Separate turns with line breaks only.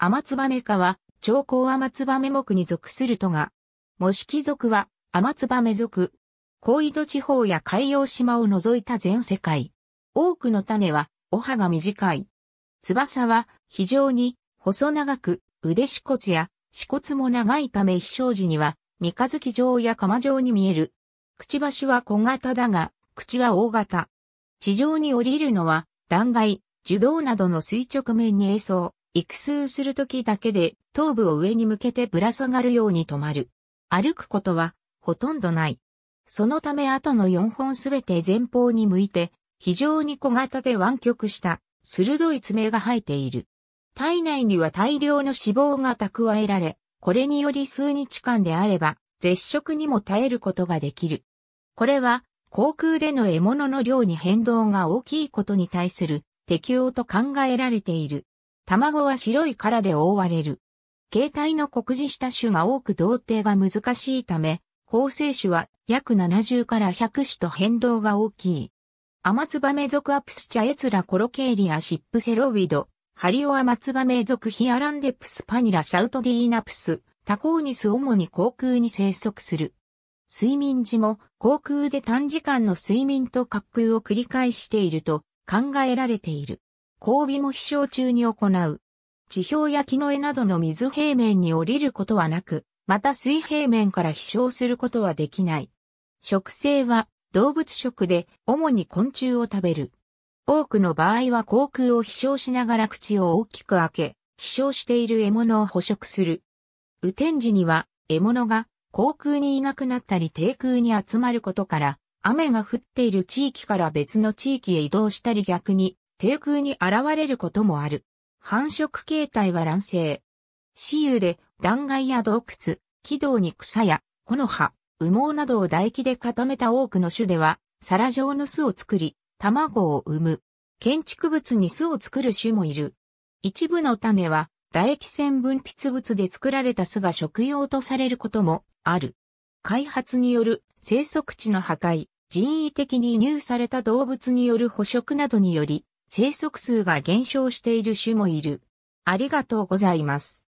アマツバメ科は、長江バメ目に属するとが、模式属は、アマツバメ属。高緯度地方や海洋島を除いた全世界。多くの種は、お葉が短い。翼は、非常に、細長く、腕四骨や、四骨も長いため飛翔時には、三日月状や釜状に見える。くちばしは小型だが、口は大型。地上に降りるのは、断崖、樹洞などの垂直面に映像。育数するときだけで頭部を上に向けてぶら下がるように止まる。歩くことはほとんどない。そのため後の4本すべて前方に向いて非常に小型で湾曲した鋭い爪が生えている。体内には大量の脂肪が蓄えられ、これにより数日間であれば絶食にも耐えることができる。これは航空での獲物の量に変動が大きいことに対する適応と考えられている。卵は白い殻で覆われる。形態の酷似した種が多く同定が難しいため、構成種は約70から100種と変動が大きい。アマツバメ属アプスチャエツラコロケーリアシップセロウィド、ハリオアマツバメ属ヒアランデプスパニラシャウトディーナプス、タコーニス主に航空に生息する。睡眠時も航空で短時間の睡眠と滑空を繰り返していると考えられている。交尾も飛翔中に行う。地表や木の絵などの水平面に降りることはなく、また水平面から飛翔することはできない。食性は動物食で主に昆虫を食べる。多くの場合は航空を飛翔しながら口を大きく開け、飛翔している獲物を捕食する。雨天時には獲物が航空にいなくなったり低空に集まることから、雨が降っている地域から別の地域へ移動したり逆に低空に現れることもある。繁殖形態は卵生。私有で断崖や洞窟、軌道に草や木の葉、羽毛などを唾液で固めた多くの種では、皿状の巣を作り、卵を産む。建築物に巣を作る種もいる。一部の種は、唾液腺分泌物で作られた巣が食用とされることもある。開発による生息地の破壊、人為的に移入された動物による捕食などにより、生息数が減少している種もいる。ありがとうございます。